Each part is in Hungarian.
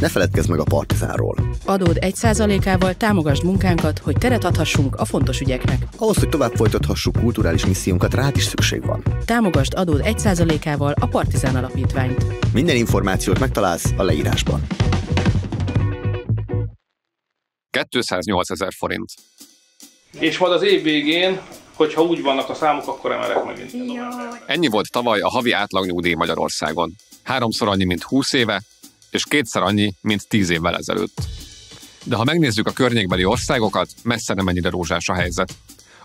Ne feledkezz meg a Partizánról. Adód 1%-ával támogasd munkánkat, hogy teret adhassunk a fontos ügyeknek. Ahhoz, hogy tovább folytathassuk kulturális missziónkat, rád is szükség van. Támogasd adód 1%-ával a Partizán Alapítványt. Minden információt megtalálsz a leírásban. 208 ezer forint. És majd az év végén, hogyha úgy vannak a számok, akkor emelek meg. Ennyi volt tavaly a havi átlagnyugdíj Magyarországon. Háromszor annyi, mint 20 éve, és kétszer annyi, mint tíz évvel ezelőtt. De ha megnézzük a környékbeli országokat, messze nem ennyire rózsás a helyzet.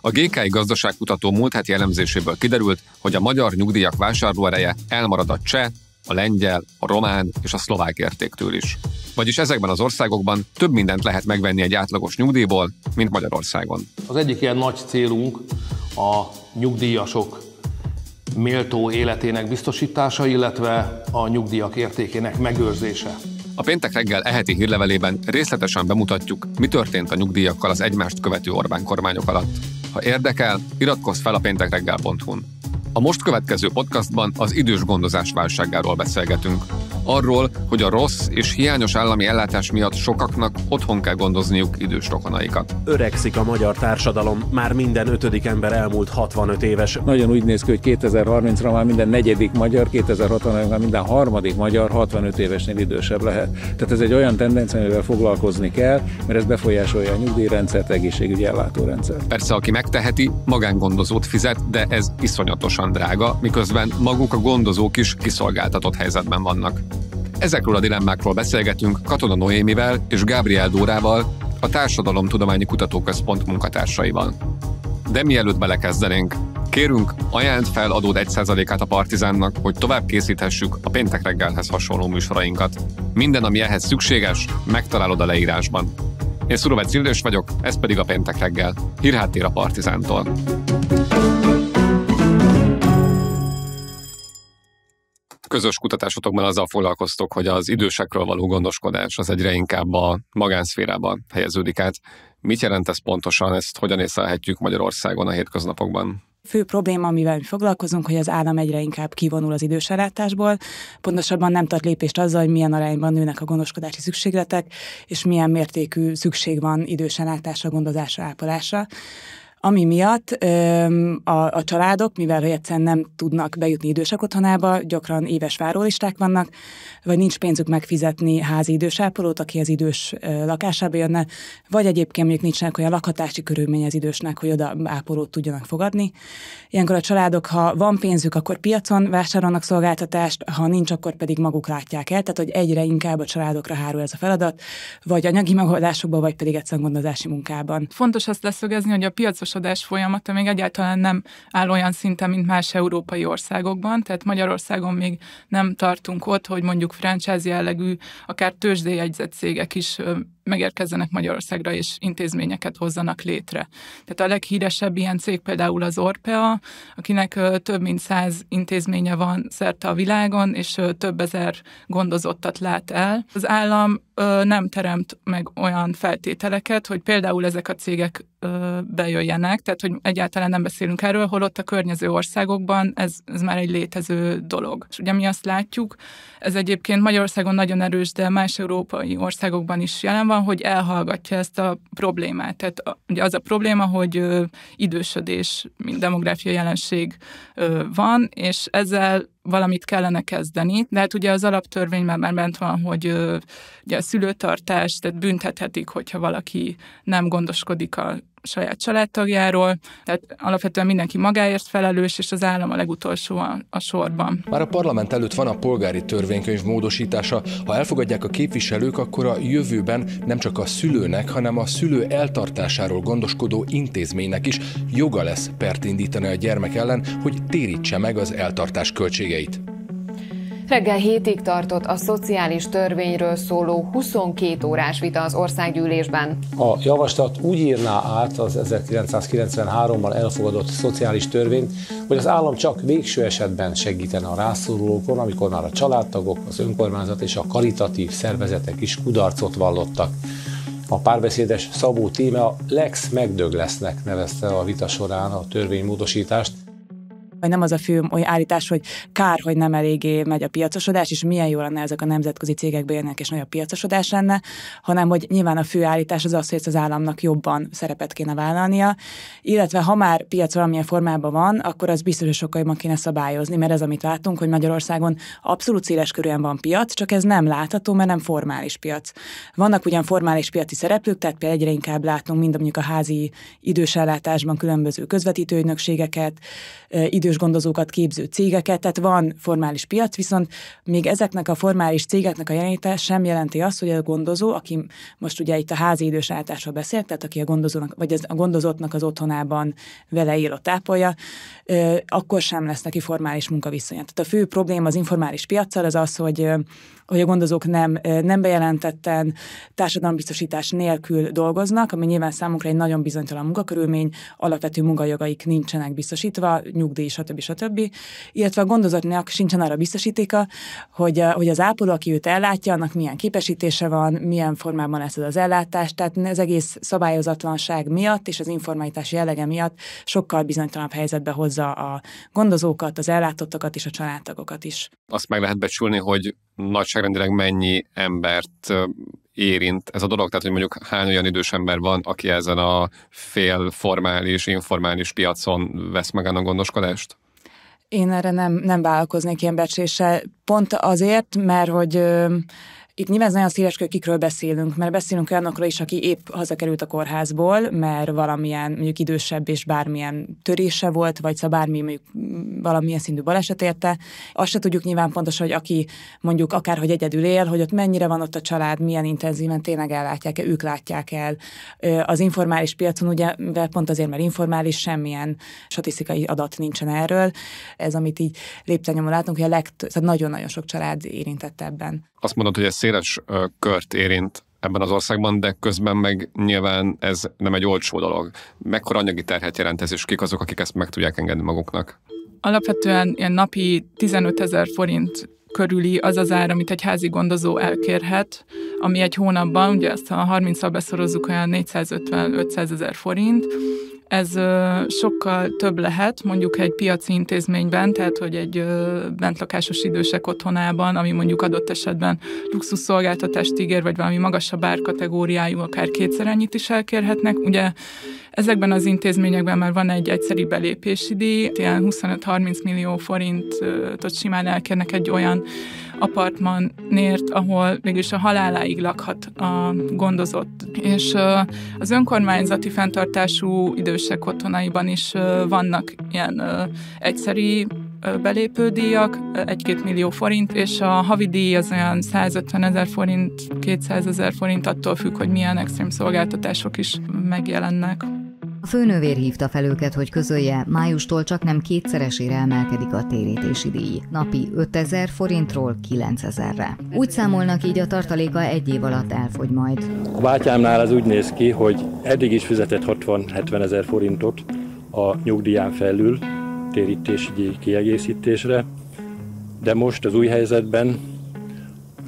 A GKI gazdaságkutató múlt heti elemzéséből kiderült, hogy a magyar nyugdíjak vásárlóereje elmarad a cseh, a lengyel, a román és a szlovák értéktől is. Vagyis ezekben az országokban több mindent lehet megvenni egy átlagos nyugdíjból, mint Magyarországon. Az egyik ilyen nagy célunk a nyugdíjasok méltó életének biztosítása, illetve a nyugdíjak értékének megőrzése. A péntek reggel eheti hírlevelében részletesen bemutatjuk, mi történt a nyugdíjakkal az egymást követő Orbán kormányok alatt. Ha érdekel, iratkozz fel a péntekreggel.hu-n. A most következő podcastban az idős gondozás válságáról beszélgetünk arról, hogy a rossz és hiányos állami ellátás miatt sokaknak otthon kell gondozniuk idős rokonaikat. Öregszik a magyar társadalom, már minden ötödik ember elmúlt 65 éves. Nagyon úgy néz ki, hogy 2030-ra már minden negyedik magyar, 2060-ra már minden harmadik magyar 65 évesnél idősebb lehet. Tehát ez egy olyan tendencia, amivel foglalkozni kell, mert ez befolyásolja a nyugdíjrendszert, egészségügyi ellátórendszert. Persze, aki megteheti, magángondozót fizet, de ez iszonyatosan drága, miközben maguk a gondozók is kiszolgáltatott helyzetben vannak. Ezekről a dilemmákról beszélgetünk Katona Noémivel és Gábriel Dórával, a Társadalomtudományi Kutatóközpont munkatársaival. De mielőtt belekezdenénk, kérünk, ajánld fel adód 1%-át a Partizánnak, hogy tovább készíthessük a péntek reggelhez hasonló műsorainkat. Minden, ami ehhez szükséges, megtalálod a leírásban. Én Szurovec Illős vagyok, ez pedig a péntek reggel. Hírháttér a Partizántól. thank you közös kutatásotokban azzal foglalkoztok, hogy az idősekről való gondoskodás az egyre inkább a magánszférában helyeződik át. Mit jelent ez pontosan, ezt hogyan észlelhetjük Magyarországon a hétköznapokban? fő probléma, amivel mi foglalkozunk, hogy az állam egyre inkább kivonul az idős ellátásból, pontosabban nem tart lépést azzal, hogy milyen arányban nőnek a gondoskodási szükségletek, és milyen mértékű szükség van idős ellátásra, gondozásra, ápolásra ami miatt a, a családok, mivel egyszerűen nem tudnak bejutni idősek otthonába, gyakran éves várólisták vannak, vagy nincs pénzük megfizetni házi idősápolót, aki az idős lakásába jönne, vagy egyébként mondjuk nincsenek olyan lakhatási körülmény az idősnek, hogy oda ápolót tudjanak fogadni. Ilyenkor a családok, ha van pénzük, akkor piacon vásárolnak szolgáltatást, ha nincs, akkor pedig maguk látják el, tehát hogy egyre inkább a családokra hárul ez a feladat, vagy anyagi megoldásokban, vagy pedig egyszerűen gondozási munkában. Fontos azt leszögezni, hogy a piacos iparosodás folyamata még egyáltalán nem áll olyan szinten, mint más európai országokban, tehát Magyarországon még nem tartunk ott, hogy mondjuk franchise jellegű, akár tőzsdéjegyzett cégek is megérkezzenek Magyarországra, és intézményeket hozzanak létre. Tehát a leghíresebb ilyen cég például az Orpea, akinek több mint száz intézménye van szerte a világon, és több ezer gondozottat lát el. Az állam nem teremt meg olyan feltételeket, hogy például ezek a cégek bejöjjenek, tehát hogy egyáltalán nem beszélünk erről, holott a környező országokban ez, ez már egy létező dolog. És ugye mi azt látjuk, ez egyébként Magyarországon nagyon erős, de más európai országokban is jelen van, hogy elhallgatja ezt a problémát. Tehát ugye az a probléma, hogy ö, idősödés, mint demográfia jelenség ö, van, és ezzel valamit kellene kezdeni. De hát ugye az alaptörvényben már bent van, hogy ö, ugye a szülőtartást tehát büntethetik, hogyha valaki nem gondoskodik a saját családtagjáról, tehát alapvetően mindenki magáért felelős, és az állam a legutolsó a, a sorban. Már a parlament előtt van a polgári törvénykönyv módosítása. Ha elfogadják a képviselők, akkor a jövőben nem csak a szülőnek, hanem a szülő eltartásáról gondoskodó intézménynek is joga lesz pert indítani a gyermek ellen, hogy térítse meg az eltartás költségeit. Reggel hétig tartott a szociális törvényről szóló 22 órás vita az országgyűlésben. A javaslat úgy írná át az 1993-ban elfogadott szociális törvényt, hogy az állam csak végső esetben segítene a rászorulókon, amikor már a családtagok, az önkormányzat és a karitatív szervezetek is kudarcot vallottak. A párbeszédes Szabó tíme a Lex megdög lesznek nevezte a vita során a törvénymódosítást, nem az a fő olyan állítás, hogy kár, hogy nem eléggé megy a piacosodás, és milyen jó lenne ezek a nemzetközi cégek bejönnek, és nagy a piacosodás lenne, hanem hogy nyilván a fő állítás az az, hogy az államnak jobban szerepet kéne vállalnia, illetve ha már piac valamilyen formában van, akkor az biztos, hogy sokkal jobban kéne szabályozni, mert ez, amit látunk, hogy Magyarországon abszolút széles körülön van piac, csak ez nem látható, mert nem formális piac. Vannak ugyan formális piaci szereplők, tehát például egyre inkább látunk mind mondjuk a házi idősellátásban különböző közvetítőügynökségeket, idő fizetős gondozókat képző cégeket, tehát van formális piac, viszont még ezeknek a formális cégeknek a jelenítése sem jelenti azt, hogy a gondozó, aki most ugye itt a házi idős áltásról beszélt, tehát aki a gondozónak, vagy az, a gondozottnak az otthonában vele él, ott ápolja, akkor sem lesz neki formális munkaviszonya. Tehát a fő probléma az informális piaccal az az, hogy hogy a gondozók nem, nem bejelentetten társadalombiztosítás nélkül dolgoznak, ami nyilván számunkra egy nagyon bizonytalan munkakörülmény, alapvető munkajogaik nincsenek biztosítva, nyugdíj is stb. stb. Illetve a gondozatnak sincsen arra biztosítéka, hogy, eh, hogy az ápoló, aki őt ellátja, annak milyen képesítése van, milyen formában lesz ez az ellátás. Tehát az egész szabályozatlanság miatt és az informalitás jellege miatt sokkal bizonytalanabb helyzetbe hozza a gondozókat, az ellátottakat és a családtagokat is. Azt meg lehet becsülni, hogy nagyságrendileg mennyi embert eh, érint ez a dolog? Tehát, hogy mondjuk hány olyan idős ember van, aki ezen a fél formális, informális piacon vesz meg a gondoskodást? Én erre nem, nem vállalkoznék ilyen becséssel. Pont azért, mert hogy ö, itt nyilván ez nagyon széles, hogy kikről beszélünk, mert beszélünk olyanokról is, aki épp hazakerült a kórházból, mert valamilyen mondjuk idősebb és bármilyen törése volt, vagy szóval bármi mondjuk valamilyen szintű baleset érte. Azt se tudjuk nyilván pontosan, hogy aki mondjuk akárhogy egyedül él, hogy ott mennyire van ott a család, milyen intenzíven tényleg ellátják-e, ők látják el. Az informális piacon ugye, mivel pont azért, mert informális, semmilyen statisztikai adat nincsen erről. Ez, amit így lépten látunk, hogy a legt- szóval nagyon-nagyon sok család érintett ebben azt mondod, hogy ez széles kört érint ebben az országban, de közben meg nyilván ez nem egy olcsó dolog. Mekkora anyagi terhet jelent ez, és kik azok, akik ezt meg tudják engedni maguknak? Alapvetően ilyen napi 15 ezer forint körüli az az ár, amit egy házi gondozó elkérhet, ami egy hónapban, ugye ezt a 30 szal beszorozzuk, olyan 450-500 ezer forint, ez sokkal több lehet, mondjuk egy piaci intézményben, tehát hogy egy bentlakásos idősek otthonában, ami mondjuk adott esetben luxusszolgáltatást ígér, vagy valami magasabb árkategóriájú, akár kétszer ennyit is elkérhetnek. Ugye ezekben az intézményekben már van egy egyszeri belépési díj, ilyen 25-30 millió forintot simán elkérnek egy olyan apartmanért, ahol mégis a haláláig lakhat a gondozott. És az önkormányzati fenntartású idősek otthonaiban is vannak ilyen egyszeri belépődíjak, 1-2 millió forint, és a havi díj az olyan 150 ezer forint, 200 ezer forint, attól függ, hogy milyen extrém szolgáltatások is megjelennek. A főnővér hívta fel őket, hogy közölje, májustól csak nem kétszeresére emelkedik a térítési díj. Napi 5000 forintról 9000-re. Úgy számolnak így a tartaléka egy év alatt elfogy majd. A bátyámnál az úgy néz ki, hogy eddig is fizetett 60-70 ezer forintot a nyugdíján felül térítési díj kiegészítésre, de most az új helyzetben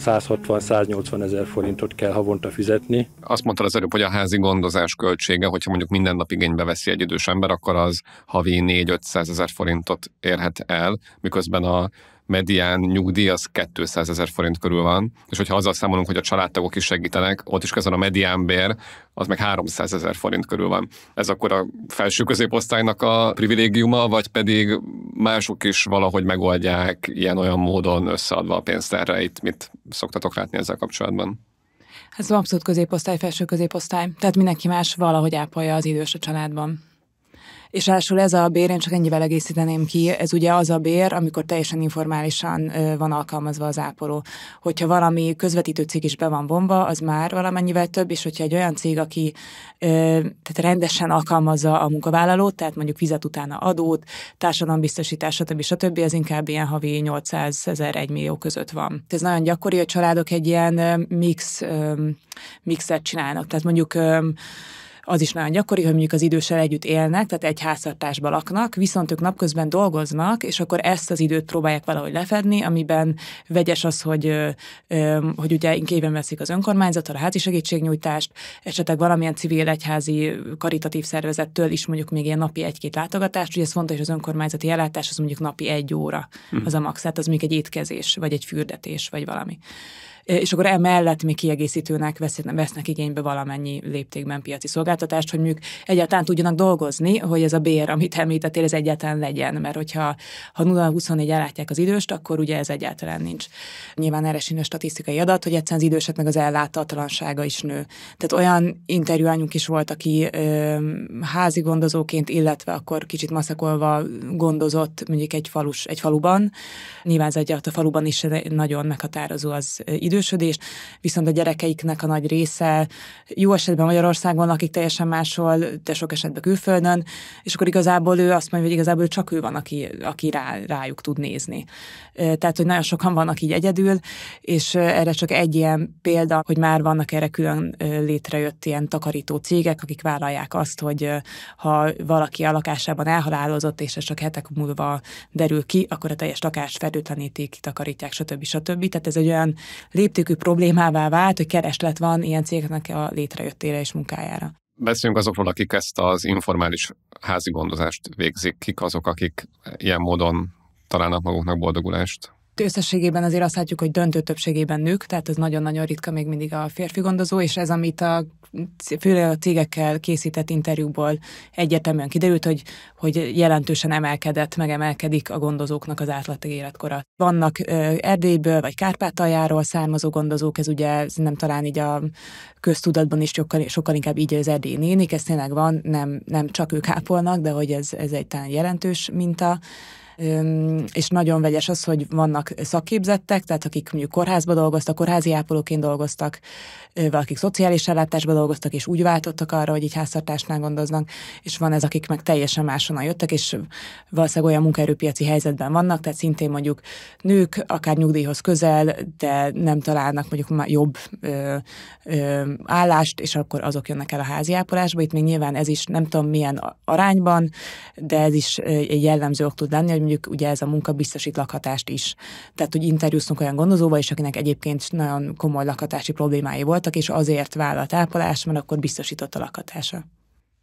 160-180 ezer forintot kell havonta fizetni. Azt mondta az előbb, hogy a házi gondozás költsége, hogyha mondjuk minden nap igénybe veszi egy idős ember, akkor az havi 4-500 ezer forintot érhet el, miközben a medián nyugdíj az 200 ezer forint körül van, és hogyha azzal számolunk, hogy a családtagok is segítenek, ott is közben a bér, az meg 300 ezer forint körül van. Ez akkor a felső középosztálynak a privilégiuma, vagy pedig mások is valahogy megoldják ilyen-olyan módon összeadva a pénzt erre? Itt mit szoktatok látni ezzel kapcsolatban? Hát ez abszolút középosztály, felső középosztály. Tehát mindenki más valahogy ápolja az idős a családban. És ráadásul ez a bér, én csak ennyivel egészíteném ki, ez ugye az a bér, amikor teljesen informálisan van alkalmazva az ápoló. Hogyha valami közvetítő cég is be van bomba, az már valamennyivel több, és hogyha egy olyan cég, aki tehát rendesen alkalmazza a munkavállalót, tehát mondjuk fizet utána adót, társadalombiztosítás, stb. stb. ez inkább ilyen havi 800 ezer, 1 millió között van. Ez nagyon gyakori, hogy családok egy ilyen mix, mixet csinálnak. Tehát mondjuk az is nagyon gyakori, hogy mondjuk az idősel együtt élnek, tehát egy háztartásban laknak, viszont ők napközben dolgoznak, és akkor ezt az időt próbálják valahogy lefedni, amiben vegyes az, hogy, hogy ugye kéven veszik az önkormányzat, a házi segítségnyújtást, esetleg valamilyen civil egyházi karitatív szervezettől is mondjuk még ilyen napi egy-két látogatást, ugye ez fontos, hogy az önkormányzati ellátás az mondjuk napi egy óra, mhm. az a max, tehát az még egy étkezés, vagy egy fürdetés, vagy valami és akkor emellett még kiegészítőnek vesznek igénybe valamennyi léptékben piaci szolgáltatást, hogy mondjuk egyáltalán tudjanak dolgozni, hogy ez a bér, amit említettél, ez egyáltalán legyen, mert hogyha ha 0-24 ellátják az időst, akkor ugye ez egyáltalán nincs. Nyilván erre sincs statisztikai adat, hogy egyszerűen az meg az ellátatlansága is nő. Tehát olyan interjúányunk is volt, aki ö, házi gondozóként, illetve akkor kicsit maszakolva gondozott mondjuk egy, falus, egy faluban. Nyilván ez a faluban is nagyon meghatározó az idő idősödés, viszont a gyerekeiknek a nagy része jó esetben Magyarországon lakik teljesen máshol, de sok esetben külföldön, és akkor igazából ő azt mondja, hogy igazából csak ő van, aki, aki rá, rájuk tud nézni. Tehát, hogy nagyon sokan vannak így egyedül, és erre csak egy ilyen példa, hogy már vannak erre külön létrejött ilyen takarító cégek, akik vállalják azt, hogy ha valaki a lakásában elhalálozott, és ez csak hetek múlva derül ki, akkor a teljes lakást fertőtlenítik, kitakarítják, stb. stb. Tehát ez egy olyan léptékű problémává vált, hogy kereslet van ilyen cégeknek a létrejöttére és munkájára. Beszéljünk azokról, akik ezt az informális házi gondozást végzik, kik azok, akik ilyen módon találnak maguknak boldogulást összességében azért azt látjuk, hogy döntő többségében nők, tehát ez nagyon-nagyon ritka még mindig a férfi gondozó, és ez, amit a főleg a cégekkel készített interjúból egyetemen kiderült, hogy, hogy jelentősen emelkedett, megemelkedik a gondozóknak az átlag életkora. Vannak Erdélyből vagy Kárpátaljáról származó gondozók, ez ugye nem talán így a köztudatban is sokkal, sokkal inkább így az erdélyi nénik, ez tényleg van, nem, nem csak ők ápolnak, de hogy ez, ez egy talán jelentős minta és nagyon vegyes az, hogy vannak szakképzettek, tehát akik mondjuk kórházba dolgoztak, kórházi ápolóként dolgoztak, valakik szociális ellátásban dolgoztak, és úgy váltottak arra, hogy így háztartásnál gondoznak, és van ez, akik meg teljesen máshonnan jöttek, és valószínűleg olyan munkaerőpiaci helyzetben vannak, tehát szintén mondjuk nők, akár nyugdíjhoz közel, de nem találnak mondjuk jobb ö, ö, állást, és akkor azok jönnek el a házi ápolásba. Itt még nyilván ez is nem tudom milyen arányban, de ez is egy jellemző ok tud lenni, hogy mondjuk ugye ez a munka biztosít lakhatást is. Tehát, hogy interjúztunk olyan gondozóval is, akinek egyébként nagyon komoly lakhatási problémái volt, vállaltak, és azért vállalt ápolás, mert akkor biztosított a lakhatása.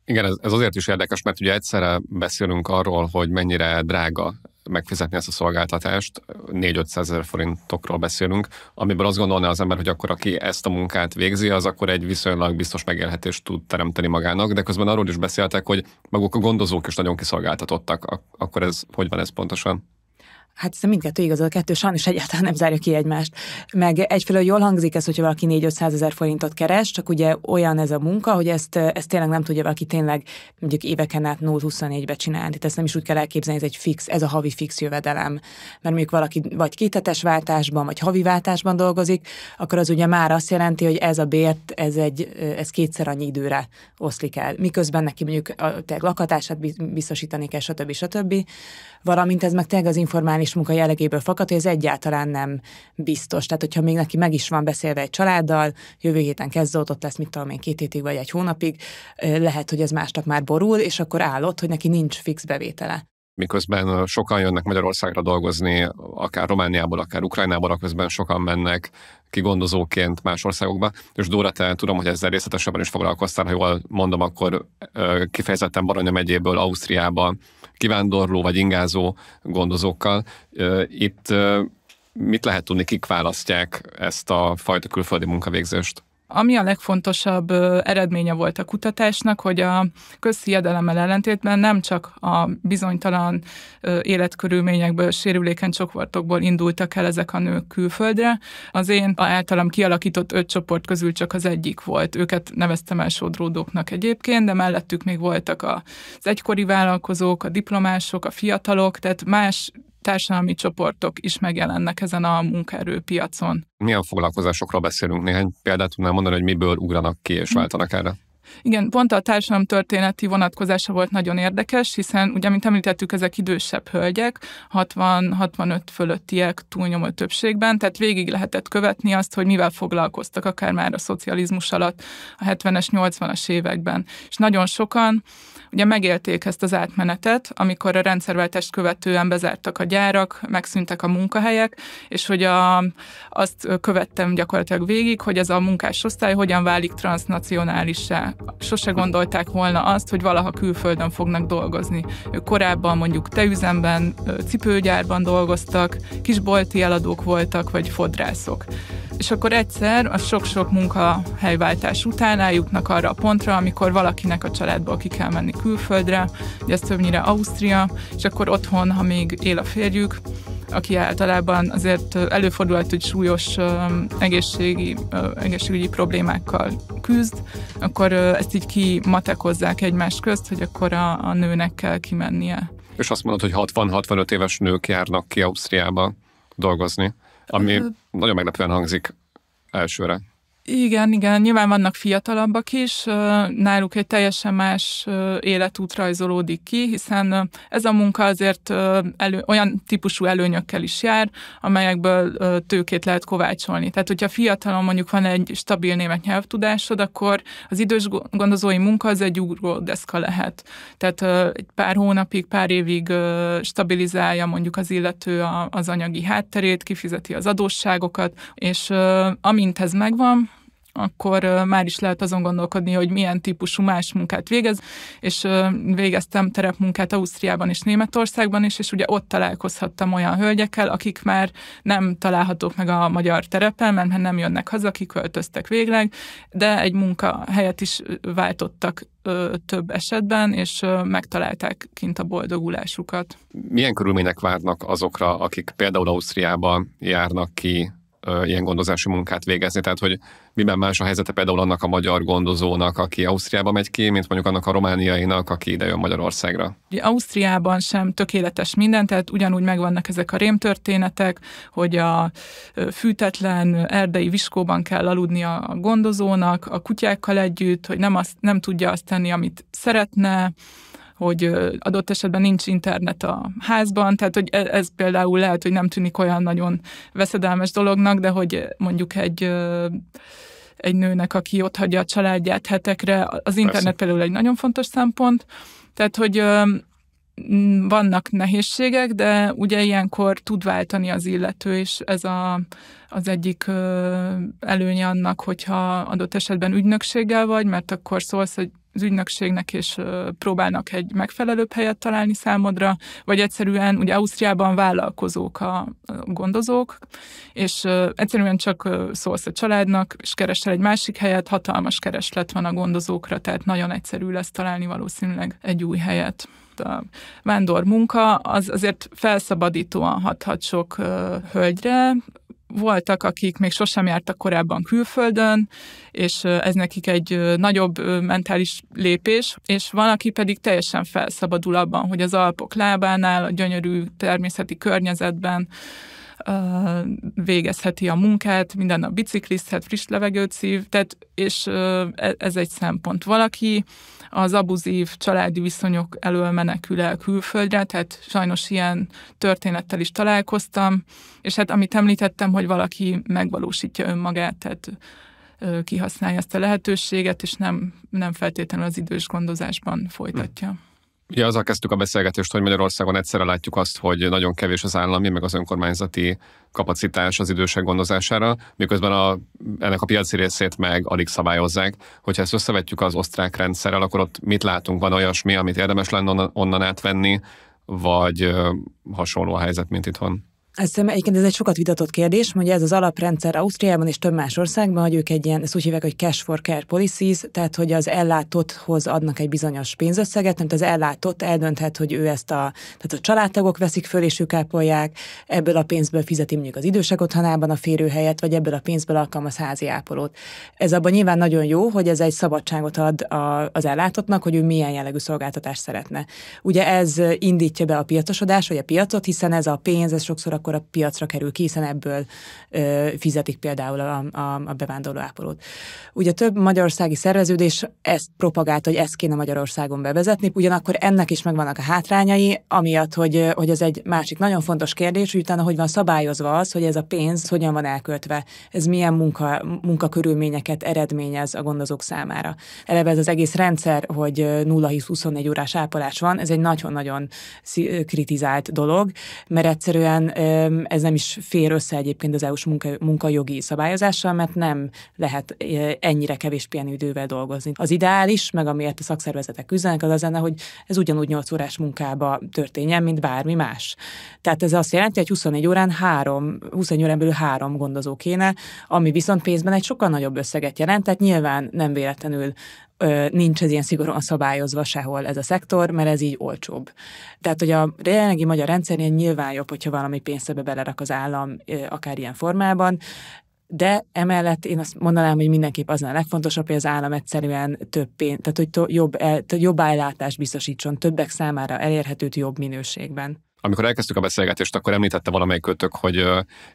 Igen, ez, ez azért is érdekes, mert ugye egyszerre beszélünk arról, hogy mennyire drága megfizetni ezt a szolgáltatást, 4-500 ezer forintokról beszélünk, amiből azt gondolná az ember, hogy akkor aki ezt a munkát végzi, az akkor egy viszonylag biztos megélhetést tud teremteni magának, de közben arról is beszéltek, hogy maguk a gondozók is nagyon kiszolgáltatottak. Akkor ez hogy van ez pontosan? Hát hiszem mindkettő igaz, a kettő sajnos egyáltalán nem zárja ki egymást. Meg egyfelől jól hangzik ez, hogyha valaki 4 500 ezer forintot keres, csak ugye olyan ez a munka, hogy ezt, ezt tényleg nem tudja valaki tényleg mondjuk éveken át 0-24-be csinálni. Tehát ezt nem is úgy kell elképzelni, ez egy fix, ez a havi fix jövedelem. Mert mondjuk valaki vagy kétetes váltásban, vagy havi váltásban dolgozik, akkor az ugye már azt jelenti, hogy ez a bért, ez, egy, ez kétszer annyi időre oszlik el. Miközben neki mondjuk a, lakatását biztosítani kell, stb. stb. stb valamint ez meg tényleg az informális munka jellegéből fakad, hogy ez egyáltalán nem biztos. Tehát, hogyha még neki meg is van beszélve egy családdal, jövő héten kezdődött lesz, mit tudom én, két hétig vagy egy hónapig, lehet, hogy ez másnap már borul, és akkor állott, hogy neki nincs fix bevétele miközben sokan jönnek Magyarországra dolgozni, akár Romániából, akár Ukrajnából, közben sokan mennek kigondozóként más országokba. És Dóra, te tudom, hogy ezzel részletesebben is foglalkoztál, ha jól mondom, akkor kifejezetten Baranya megyéből Ausztriába kivándorló vagy ingázó gondozókkal. Itt mit lehet tudni, kik választják ezt a fajta külföldi munkavégzést? Ami a legfontosabb eredménye volt a kutatásnak, hogy a közhiedelemmel ellentétben nem csak a bizonytalan életkörülményekből, sérülékeny csoportokból indultak el ezek a nők külföldre. Az én általam kialakított öt csoport közül csak az egyik volt. Őket neveztem el sodródóknak egyébként, de mellettük még voltak az egykori vállalkozók, a diplomások, a fiatalok, tehát más társadalmi csoportok is megjelennek ezen a munkaerőpiacon. Milyen foglalkozásokról beszélünk? Néhány példát tudnám mondani, hogy miből ugranak ki és hm. váltanak erre? Igen, pont a történeti vonatkozása volt nagyon érdekes, hiszen ugye, mint említettük, ezek idősebb hölgyek, 60-65 fölöttiek túlnyomó többségben, tehát végig lehetett követni azt, hogy mivel foglalkoztak akár már a szocializmus alatt a 70-es, 80-as években. És nagyon sokan Ugye megélték ezt az átmenetet, amikor a rendszerváltást követően bezártak a gyárak, megszűntek a munkahelyek, és hogy a, azt követtem gyakorlatilag végig, hogy ez a munkásosztály hogyan válik transnacionálissá. Sose gondolták volna azt, hogy valaha külföldön fognak dolgozni. Ők korábban mondjuk teüzemben, cipőgyárban dolgoztak, kisbolti eladók voltak, vagy fodrászok és akkor egyszer a sok-sok munkahelyváltás után eljutnak arra a pontra, amikor valakinek a családból ki kell menni külföldre, ugye ez többnyire Ausztria, és akkor otthon, ha még él a férjük, aki általában azért előfordulhat, hogy súlyos egészségi, egészségügyi problémákkal küzd, akkor ezt így kimatekozzák egymás közt, hogy akkor a, a nőnek kell kimennie. És azt mondod, hogy 60-65 éves nők járnak ki Ausztriába dolgozni? ami nagyon meglepően hangzik elsőre. Igen, igen, nyilván vannak fiatalabbak is, náluk egy teljesen más életút rajzolódik ki, hiszen ez a munka azért elő, olyan típusú előnyökkel is jár, amelyekből tőkét lehet kovácsolni. Tehát, hogyha fiatalon mondjuk van egy stabil német nyelvtudásod, akkor az idős gondozói munka az egy deszka lehet. Tehát egy pár hónapig, pár évig stabilizálja mondjuk az illető az anyagi hátterét, kifizeti az adósságokat, és amint ez megvan, akkor már is lehet azon gondolkodni, hogy milyen típusú más munkát végez, és végeztem terepmunkát Ausztriában és Németországban is, és ugye ott találkozhattam olyan hölgyekkel, akik már nem találhatók meg a magyar terepen, mert nem jönnek haza, kiköltöztek végleg, de egy munka helyet is váltottak több esetben, és megtalálták kint a boldogulásukat. Milyen körülmények várnak azokra, akik például Ausztriában járnak ki ilyen gondozási munkát végezni. Tehát, hogy miben más a helyzete például annak a magyar gondozónak, aki Ausztriába megy ki, mint mondjuk annak a romániainak, aki ide jön Magyarországra. Ugye Ausztriában sem tökéletes minden, tehát ugyanúgy megvannak ezek a rémtörténetek, hogy a fűtetlen erdei viskóban kell aludni a gondozónak, a kutyákkal együtt, hogy nem, azt, nem tudja azt tenni, amit szeretne, hogy adott esetben nincs internet a házban, tehát hogy e-, ez például lehet, hogy nem tűnik olyan nagyon veszedelmes dolognak, de hogy mondjuk egy egy nőnek, aki ott hagyja a családját hetekre, az Persze. internet például egy nagyon fontos szempont, tehát hogy vannak nehézségek, de ugye ilyenkor tud váltani az illető, és ez a, az egyik előnye annak, hogyha adott esetben ügynökséggel vagy, mert akkor szólsz, hogy az ügynökségnek, és próbálnak egy megfelelőbb helyet találni számodra, vagy egyszerűen ugye Ausztriában vállalkozók a gondozók, és egyszerűen csak szólsz a családnak, és keresel egy másik helyet, hatalmas kereslet van a gondozókra, tehát nagyon egyszerű lesz találni valószínűleg egy új helyet a vándor munka az azért felszabadítóan hathat sok hölgyre, voltak, akik még sosem jártak korábban külföldön, és ez nekik egy nagyobb mentális lépés, és van, aki pedig teljesen felszabadul abban, hogy az Alpok lábánál, a gyönyörű természeti környezetben végezheti a munkát, minden nap biciklizhet, friss levegőt szív, tehát, és e, ez egy szempont. Valaki az abuzív családi viszonyok elől menekül el külföldre, tehát sajnos ilyen történettel is találkoztam, és hát amit említettem, hogy valaki megvalósítja önmagát, tehát kihasználja ezt a lehetőséget, és nem, nem feltétlenül az idős gondozásban folytatja. Hm. Ugye azzal kezdtük a beszélgetést, hogy Magyarországon egyszerre látjuk azt, hogy nagyon kevés az állami, meg az önkormányzati kapacitás az idősek gondozására, miközben a, ennek a piaci részét meg alig szabályozzák. Hogyha ezt összevetjük az osztrák rendszerrel, akkor ott mit látunk? Van olyasmi, amit érdemes lenne onnan átvenni, vagy hasonló a helyzet, mint itthon? Ez egyébként ez egy sokat vitatott kérdés, hogy ez az alaprendszer Ausztriában és több más országban, hogy ők egy ilyen, ezt úgy hívják, hogy cash for care policies, tehát hogy az ellátotthoz adnak egy bizonyos pénzösszeget, mert az ellátott eldönthet, hogy ő ezt a, tehát a családtagok veszik föl és ők ápolják, ebből a pénzből fizeti mondjuk az idősek otthonában a férőhelyet, vagy ebből a pénzből alkalmaz házi ápolót. Ez abban nyilván nagyon jó, hogy ez egy szabadságot ad a, az ellátottnak, hogy ő milyen jellegű szolgáltatást szeretne. Ugye ez indítja be a piacosodás, vagy a piacot, hiszen ez a pénz, ez sokszor akkor amikor a piacra kerül ki, hiszen ebből ö, fizetik például a, a, a bevándorló ápolót. Ugye több magyarországi szerveződés ezt propagálta, hogy ezt kéne Magyarországon bevezetni, ugyanakkor ennek is megvannak a hátrányai, amiatt, hogy, hogy ez egy másik nagyon fontos kérdés, hogy utána hogy van szabályozva az, hogy ez a pénz hogyan van elköltve, ez milyen munka, munkakörülményeket eredményez a gondozók számára. Eleve ez az egész rendszer, hogy 0-24 órás ápolás van, ez egy nagyon-nagyon kritizált dolog, mert egyszerűen ez nem is fér össze egyébként az EU-s munka, munkajogi szabályozással, mert nem lehet ennyire kevés pihenőidővel dolgozni. Az ideális, meg amiért a szakszervezetek küzdenek, az az lenne, hogy ez ugyanúgy 8 órás munkába történjen, mint bármi más. Tehát ez azt jelenti, hogy 24 órán három, 24 órán belül három gondozó kéne, ami viszont pénzben egy sokkal nagyobb összeget jelent, tehát nyilván nem véletlenül nincs ez ilyen szigorúan szabályozva sehol ez a szektor, mert ez így olcsóbb. Tehát, hogy a jelenlegi magyar rendszernél nyilván jobb, hogyha valami pénzt belerak az állam, akár ilyen formában, de emellett én azt mondanám, hogy mindenképp az a legfontosabb, hogy az állam egyszerűen több pénzt, tehát hogy jobb, el, jobb ellátást biztosítson többek számára elérhetőt jobb minőségben. Amikor elkezdtük a beszélgetést, akkor említette valamelyik kötök, hogy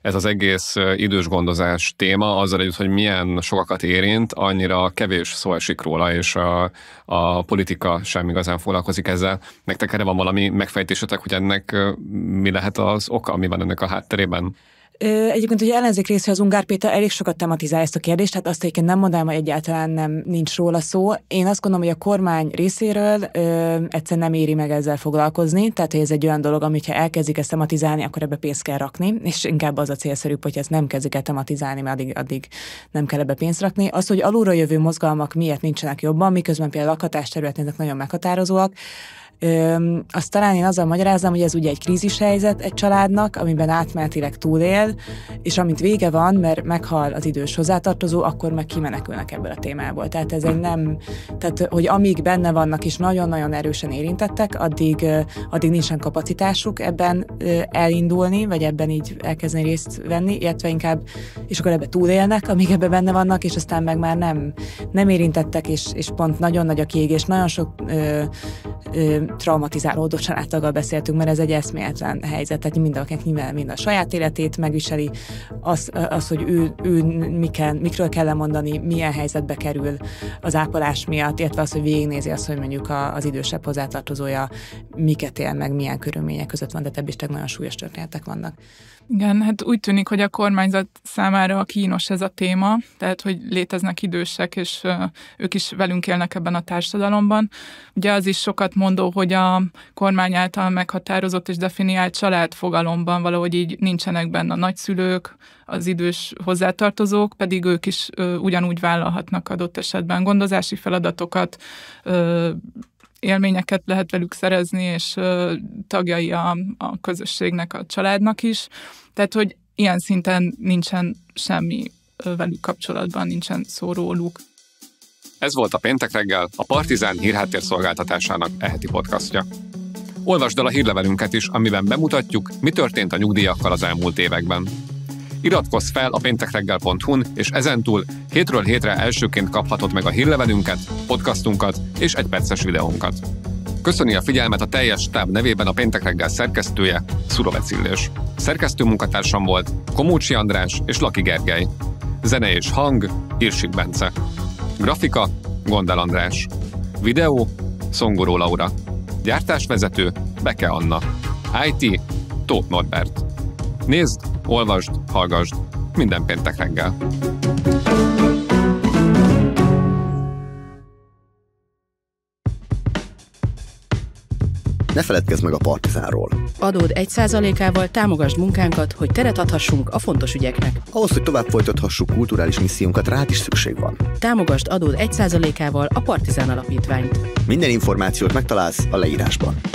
ez az egész idős gondozás téma, azzal együtt, hogy milyen sokakat érint, annyira kevés szó esik róla, és a, a politika sem igazán foglalkozik ezzel. Nektek erre van valami megfejtésetek, hogy ennek mi lehet az oka, ami van ennek a hátterében? Egyébként ugye ellenzék részéről az Ungár Péter elég sokat tematizál ezt a kérdést, tehát azt egyébként nem mondanám, hogy egyáltalán nem nincs róla szó. Én azt gondolom, hogy a kormány részéről ö, egyszerűen nem éri meg ezzel foglalkozni, tehát hogy ez egy olyan dolog, amit ha elkezdik ezt tematizálni, akkor ebbe pénzt kell rakni, és inkább az a célszerűbb, hogy ezt nem kezdik el tematizálni, mert addig, addig nem kell ebbe pénzt rakni. Az, hogy alulról jövő mozgalmak miért nincsenek jobban, miközben például a ezek nagyon meghatározóak, Ö, azt talán én azzal magyarázom, hogy ez ugye egy krízis helyzet egy családnak, amiben átmenetileg túlél, és amint vége van, mert meghal az idős hozzátartozó, akkor meg kimenekülnek ebből a témából. Tehát ez egy nem, tehát hogy amíg benne vannak és nagyon-nagyon erősen érintettek, addig, addig nincsen kapacitásuk ebben elindulni, vagy ebben így elkezdeni részt venni, illetve inkább, és akkor ebbe túlélnek, amíg ebbe benne vannak, és aztán meg már nem, nem érintettek, és, és pont nagyon nagy a kiégés, nagyon sok ö, traumatizálódó családtaggal beszéltünk, mert ez egy eszméletlen helyzet, tehát mindenkinek nyilván mind a saját életét megviseli, az, az hogy ő, ő miken, mikről kell mondani, milyen helyzetbe kerül az ápolás miatt, illetve az, hogy végignézi azt, hogy mondjuk az idősebb hozzátartozója miket él meg, milyen körülmények között van, de ebből is nagyon súlyos történetek vannak. Igen, hát úgy tűnik, hogy a kormányzat számára kínos ez a téma, tehát hogy léteznek idősek, és ők is velünk élnek ebben a társadalomban. Ugye az is sokat mondó, hogy a kormány által meghatározott és definiált család fogalomban valahogy így nincsenek benne a nagyszülők, az idős hozzátartozók, pedig ők is ugyanúgy vállalhatnak adott esetben gondozási feladatokat, élményeket lehet velük szerezni, és tagjai a, a közösségnek, a családnak is. Tehát, hogy ilyen szinten nincsen semmi velük kapcsolatban, nincsen szó róluk. Ez volt a Péntek reggel, a Partizán hírháttér szolgáltatásának eheti podcastja. Olvasd el a hírlevelünket is, amiben bemutatjuk, mi történt a nyugdíjakkal az elmúlt években. Iratkozz fel a péntekreggel.hu-n, és ezentúl hétről hétre elsőként kaphatod meg a hírlevelünket, podcastunkat és egy perces videónkat. Köszöni a figyelmet a teljes táb nevében a Péntek reggel szerkesztője, Szurovec Illés. Szerkesztő munkatársam volt Komócsi András és Laki Gergely. Zene és hang Irsik Bence. Grafika Gondel András. Videó Szongoró Laura. Gyártásvezető Beke Anna. IT Tóth Norbert. Nézd Olvasd, hallgasd, minden péntek reggel. Ne feledkezz meg a Partizánról. Adód 1%-ával támogasd munkánkat, hogy teret adhassunk a fontos ügyeknek. Ahhoz, hogy tovább folytathassuk kulturális missziónkat, rá is szükség van. Támogasd adód 1%-ával a Partizán Alapítványt. Minden információt megtalálsz a leírásban.